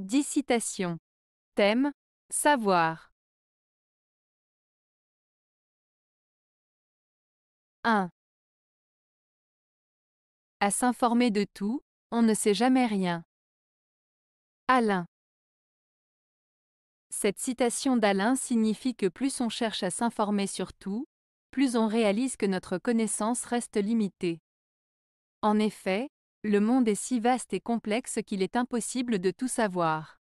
10 citations. Thème Savoir. 1. À s'informer de tout, on ne sait jamais rien. Alain. Cette citation d'Alain signifie que plus on cherche à s'informer sur tout, plus on réalise que notre connaissance reste limitée. En effet, le monde est si vaste et complexe qu'il est impossible de tout savoir.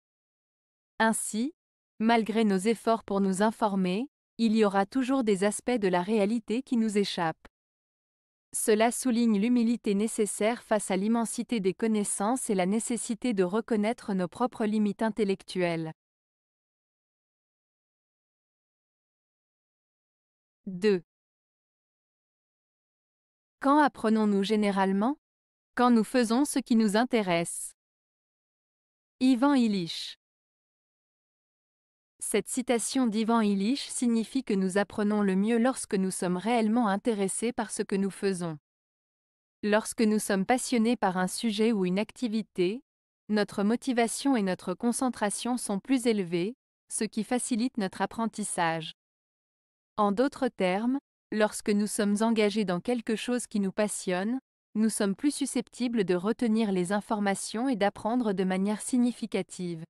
Ainsi, malgré nos efforts pour nous informer, il y aura toujours des aspects de la réalité qui nous échappent. Cela souligne l'humilité nécessaire face à l'immensité des connaissances et la nécessité de reconnaître nos propres limites intellectuelles. 2. Quand apprenons-nous généralement quand nous faisons ce qui nous intéresse. Ivan Illich Cette citation d'Ivan Illich signifie que nous apprenons le mieux lorsque nous sommes réellement intéressés par ce que nous faisons. Lorsque nous sommes passionnés par un sujet ou une activité, notre motivation et notre concentration sont plus élevées, ce qui facilite notre apprentissage. En d'autres termes, lorsque nous sommes engagés dans quelque chose qui nous passionne, nous sommes plus susceptibles de retenir les informations et d'apprendre de manière significative.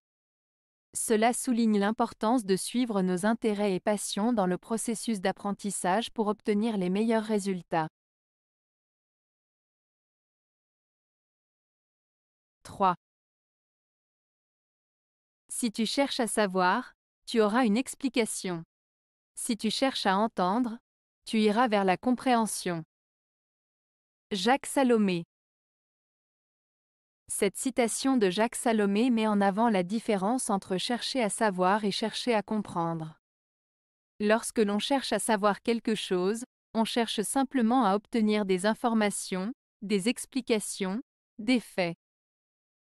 Cela souligne l'importance de suivre nos intérêts et passions dans le processus d'apprentissage pour obtenir les meilleurs résultats. 3. Si tu cherches à savoir, tu auras une explication. Si tu cherches à entendre, tu iras vers la compréhension. Jacques Salomé Cette citation de Jacques Salomé met en avant la différence entre chercher à savoir et chercher à comprendre. Lorsque l'on cherche à savoir quelque chose, on cherche simplement à obtenir des informations, des explications, des faits.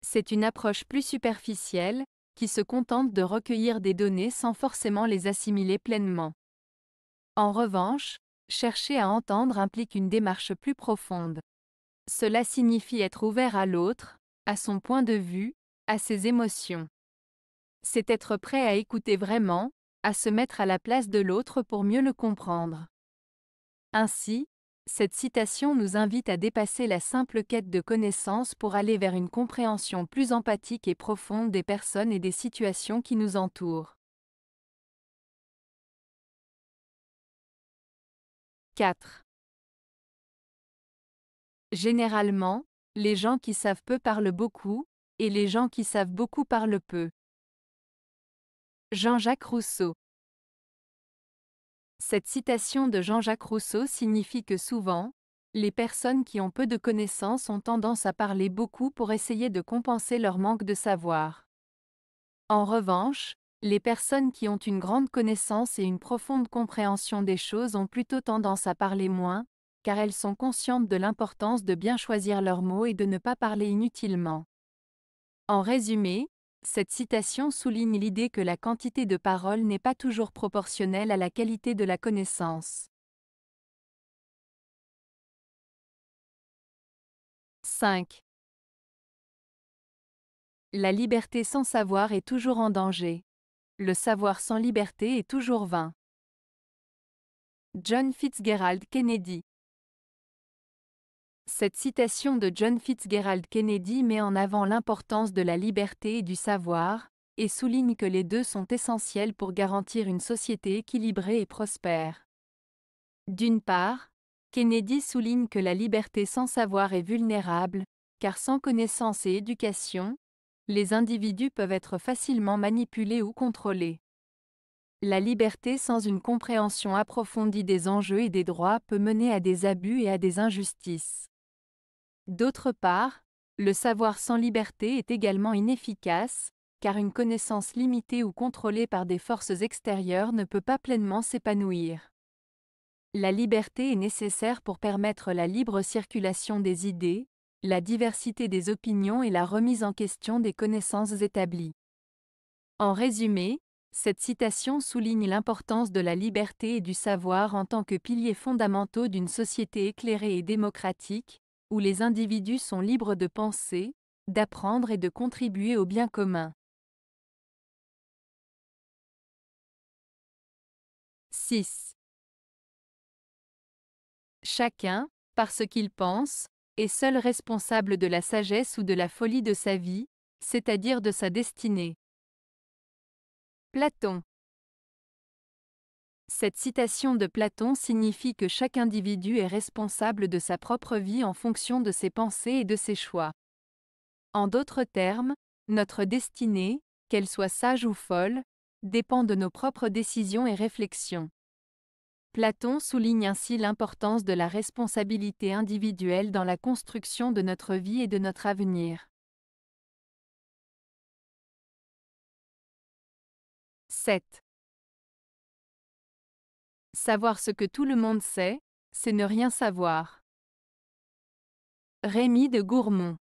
C'est une approche plus superficielle, qui se contente de recueillir des données sans forcément les assimiler pleinement. En revanche, Chercher à entendre implique une démarche plus profonde. Cela signifie être ouvert à l'autre, à son point de vue, à ses émotions. C'est être prêt à écouter vraiment, à se mettre à la place de l'autre pour mieux le comprendre. Ainsi, cette citation nous invite à dépasser la simple quête de connaissances pour aller vers une compréhension plus empathique et profonde des personnes et des situations qui nous entourent. 4. Généralement, les gens qui savent peu parlent beaucoup, et les gens qui savent beaucoup parlent peu. Jean-Jacques Rousseau Cette citation de Jean-Jacques Rousseau signifie que souvent, les personnes qui ont peu de connaissances ont tendance à parler beaucoup pour essayer de compenser leur manque de savoir. En revanche, les personnes qui ont une grande connaissance et une profonde compréhension des choses ont plutôt tendance à parler moins, car elles sont conscientes de l'importance de bien choisir leurs mots et de ne pas parler inutilement. En résumé, cette citation souligne l'idée que la quantité de paroles n'est pas toujours proportionnelle à la qualité de la connaissance. 5. La liberté sans savoir est toujours en danger. Le savoir sans liberté est toujours vain. John Fitzgerald Kennedy Cette citation de John Fitzgerald Kennedy met en avant l'importance de la liberté et du savoir, et souligne que les deux sont essentiels pour garantir une société équilibrée et prospère. D'une part, Kennedy souligne que la liberté sans savoir est vulnérable, car sans connaissance et éducation, les individus peuvent être facilement manipulés ou contrôlés. La liberté sans une compréhension approfondie des enjeux et des droits peut mener à des abus et à des injustices. D'autre part, le savoir sans liberté est également inefficace, car une connaissance limitée ou contrôlée par des forces extérieures ne peut pas pleinement s'épanouir. La liberté est nécessaire pour permettre la libre circulation des idées, la diversité des opinions et la remise en question des connaissances établies. En résumé, cette citation souligne l'importance de la liberté et du savoir en tant que piliers fondamentaux d'une société éclairée et démocratique, où les individus sont libres de penser, d'apprendre et de contribuer au bien commun. « 6. Chacun, par ce qu'il pense, est seul responsable de la sagesse ou de la folie de sa vie, c'est-à-dire de sa destinée. Platon Cette citation de Platon signifie que chaque individu est responsable de sa propre vie en fonction de ses pensées et de ses choix. En d'autres termes, notre destinée, qu'elle soit sage ou folle, dépend de nos propres décisions et réflexions. Platon souligne ainsi l'importance de la responsabilité individuelle dans la construction de notre vie et de notre avenir. 7. Savoir ce que tout le monde sait, c'est ne rien savoir. Rémi de Gourmont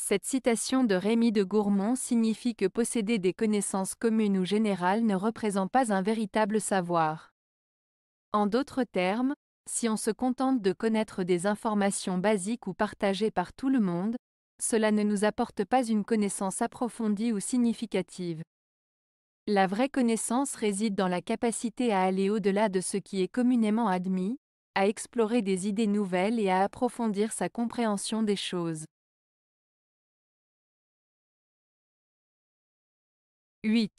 cette citation de Rémy de Gourmont signifie que posséder des connaissances communes ou générales ne représente pas un véritable savoir. En d'autres termes, si on se contente de connaître des informations basiques ou partagées par tout le monde, cela ne nous apporte pas une connaissance approfondie ou significative. La vraie connaissance réside dans la capacité à aller au-delà de ce qui est communément admis, à explorer des idées nouvelles et à approfondir sa compréhension des choses. 8.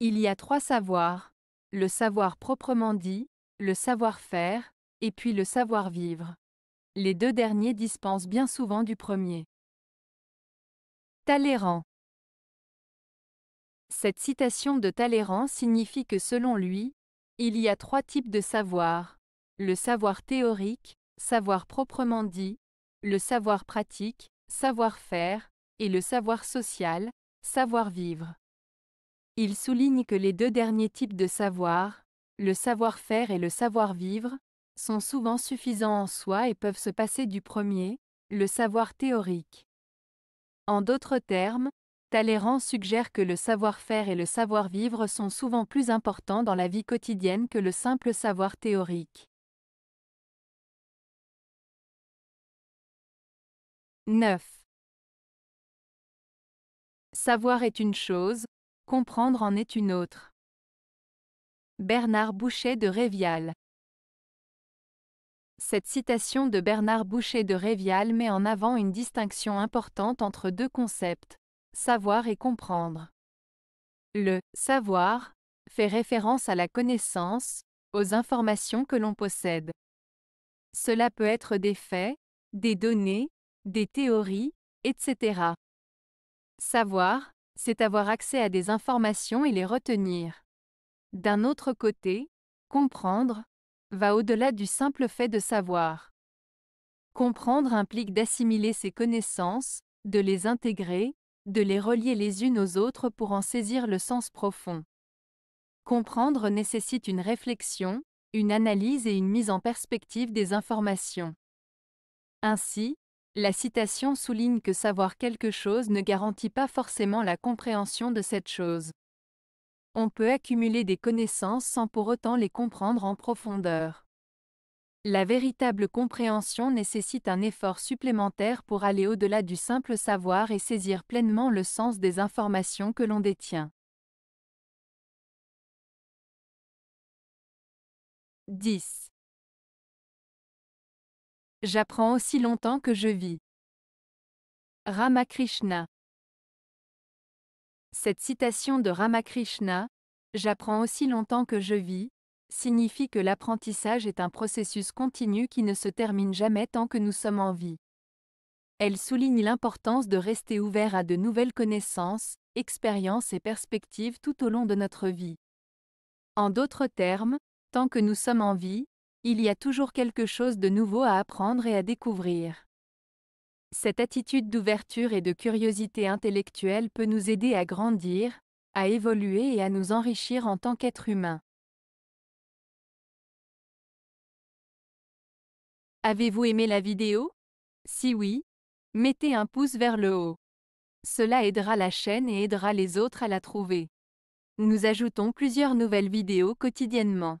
Il y a trois savoirs, le savoir proprement dit, le savoir-faire, et puis le savoir-vivre. Les deux derniers dispensent bien souvent du premier. Talleyrand Cette citation de Talleyrand signifie que selon lui, il y a trois types de savoir. Le savoir théorique, savoir proprement dit, le savoir pratique, savoir-faire, et le savoir social, savoir-vivre. Il souligne que les deux derniers types de savoir, le savoir-faire et le savoir-vivre, sont souvent suffisants en soi et peuvent se passer du premier, le savoir théorique. En d'autres termes, Talleyrand suggère que le savoir-faire et le savoir-vivre sont souvent plus importants dans la vie quotidienne que le simple savoir théorique. 9. Savoir est une chose, comprendre en est une autre. Bernard Boucher de Révial. Cette citation de Bernard Boucher de Révial met en avant une distinction importante entre deux concepts, savoir et comprendre. Le savoir fait référence à la connaissance, aux informations que l'on possède. Cela peut être des faits, des données, des théories, etc. Savoir, c'est avoir accès à des informations et les retenir. D'un autre côté, comprendre va au-delà du simple fait de savoir. Comprendre implique d'assimiler ses connaissances, de les intégrer, de les relier les unes aux autres pour en saisir le sens profond. Comprendre nécessite une réflexion, une analyse et une mise en perspective des informations. Ainsi, la citation souligne que savoir quelque chose ne garantit pas forcément la compréhension de cette chose. On peut accumuler des connaissances sans pour autant les comprendre en profondeur. La véritable compréhension nécessite un effort supplémentaire pour aller au-delà du simple savoir et saisir pleinement le sens des informations que l'on détient. 10. J'apprends aussi longtemps que je vis. Ramakrishna Cette citation de Ramakrishna, J'apprends aussi longtemps que je vis, signifie que l'apprentissage est un processus continu qui ne se termine jamais tant que nous sommes en vie. Elle souligne l'importance de rester ouvert à de nouvelles connaissances, expériences et perspectives tout au long de notre vie. En d'autres termes, tant que nous sommes en vie, il y a toujours quelque chose de nouveau à apprendre et à découvrir. Cette attitude d'ouverture et de curiosité intellectuelle peut nous aider à grandir, à évoluer et à nous enrichir en tant qu'être humain. Avez-vous aimé la vidéo Si oui, mettez un pouce vers le haut. Cela aidera la chaîne et aidera les autres à la trouver. Nous ajoutons plusieurs nouvelles vidéos quotidiennement.